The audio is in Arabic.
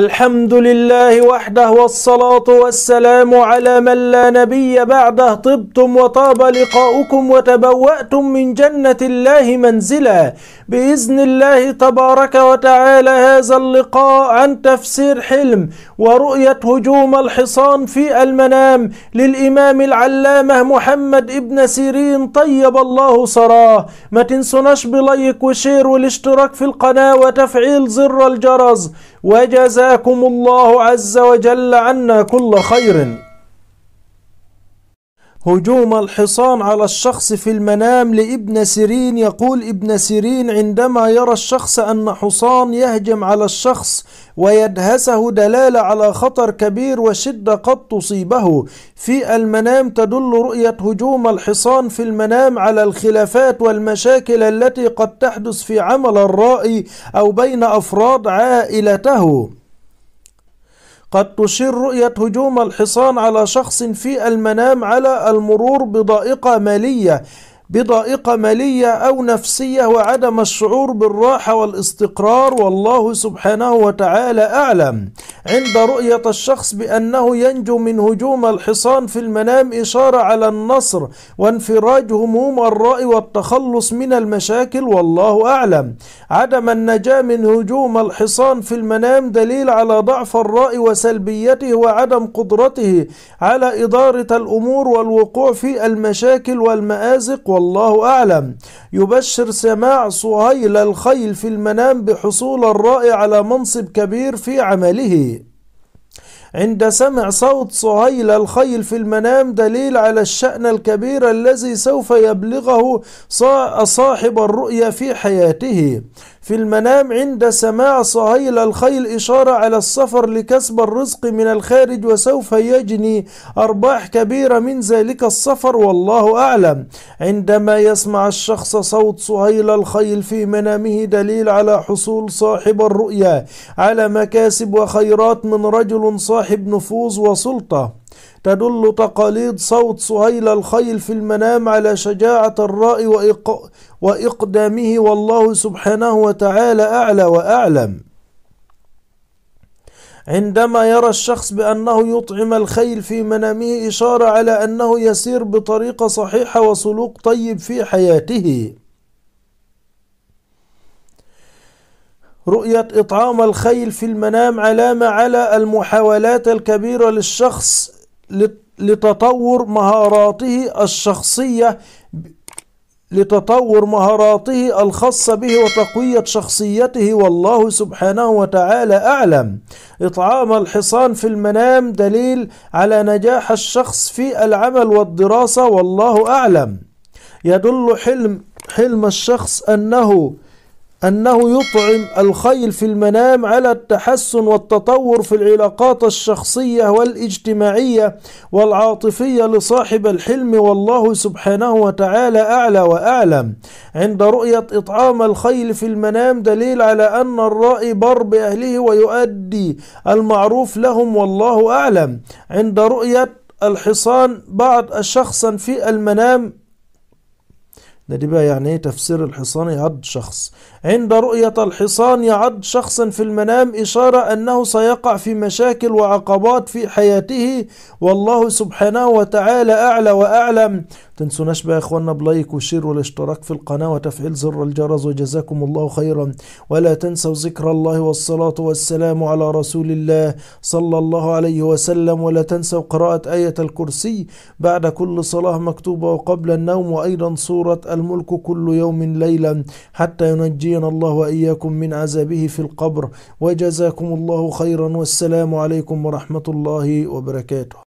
الحمد لله وحده والصلاة والسلام على من لا نبي بعده طبتم وطاب لقاؤكم وتبوأتم من جنة الله منزلا بإذن الله تبارك وتعالى هذا اللقاء عن تفسير حلم ورؤية هجوم الحصان في المنام للإمام العلامة محمد ابن سيرين طيب الله صراه ما تنسوناش بلايك وشير والاشتراك في القناة وتفعيل زر الجرس وجزاكم الله عز وجل عنا كل خير هجوم الحصان على الشخص في المنام لابن سيرين يقول ابن سيرين عندما يرى الشخص أن حصان يهجم على الشخص ويدهسه دلالة على خطر كبير وشدة قد تصيبه في المنام تدل رؤية هجوم الحصان في المنام على الخلافات والمشاكل التي قد تحدث في عمل الرائي أو بين أفراد عائلته قد تشير رؤية هجوم الحصان على شخص في المنام على المرور بضائقة مالية بضائقة مالية أو نفسية وعدم الشعور بالراحة والاستقرار والله سبحانه وتعالى أعلم عند رؤية الشخص بأنه ينجو من هجوم الحصان في المنام إشارة على النصر وانفراج هموم الرأي والتخلص من المشاكل والله أعلم عدم النجاة من هجوم الحصان في المنام دليل على ضعف الرأي وسلبيته وعدم قدرته على إدارة الأمور والوقوع في المشاكل والمآزق والله والله أعلم يبشر سماع صهيل الخيل في المنام بحصول الرأي على منصب كبير في عمله عند سمع صوت صهيل الخيل في المنام دليل على الشأن الكبير الذي سوف يبلغه صاحب الرؤيا في حياته في المنام عند سماع صهيل الخيل إشارة على السفر لكسب الرزق من الخارج وسوف يجني أرباح كبيرة من ذلك السفر والله أعلم عندما يسمع الشخص صوت صهيل الخيل في منامه دليل على حصول صاحب الرؤيا على مكاسب وخيرات من رجل صاحب صاحب نفوذ وسلطة تدل تقاليد صوت سهيل الخيل في المنام على شجاعة الرأي وإق... وإقدامه والله سبحانه وتعالى أعلى وأعلم عندما يرى الشخص بأنه يطعم الخيل في منامه إشارة على أنه يسير بطريقة صحيحة وسلوك طيب في حياته رؤية إطعام الخيل في المنام علامة على المحاولات الكبيرة للشخص لتطور مهاراته الشخصية لتطور مهاراته الخاصة به وتقوية شخصيته والله سبحانه وتعالى أعلم. إطعام الحصان في المنام دليل على نجاح الشخص في العمل والدراسة والله أعلم. يدل حلم حلم الشخص أنه أنه يطعم الخيل في المنام على التحسن والتطور في العلاقات الشخصية والاجتماعية والعاطفية لصاحب الحلم والله سبحانه وتعالى أعلى وأعلم عند رؤية إطعام الخيل في المنام دليل على أن الرائي بر بأهله ويؤدي المعروف لهم والله أعلم عند رؤية الحصان بعض شخصا في المنام ده دي بقى يعني ايه تفسير الحصان يعد شخص عند رؤية الحصان يعد شخصا في المنام إشارة أنه سيقع في مشاكل وعقبات في حياته والله سبحانه وتعالى أعلى وأعلم تنسوناش بقى يا اخوانا بلايك وشير والاشتراك في القناة وتفعيل زر الجرس وجزاكم الله خيرا ولا تنسوا ذكر الله والصلاة والسلام على رسول الله صلى الله عليه وسلم ولا تنسوا قراءة آية الكرسي بعد كل صلاة مكتوبة وقبل النوم وأيضا سورة الملك كل يوم ليلا حتى ينجينا الله وإياكم من عذابه في القبر وجزاكم الله خيرا والسلام عليكم ورحمة الله وبركاته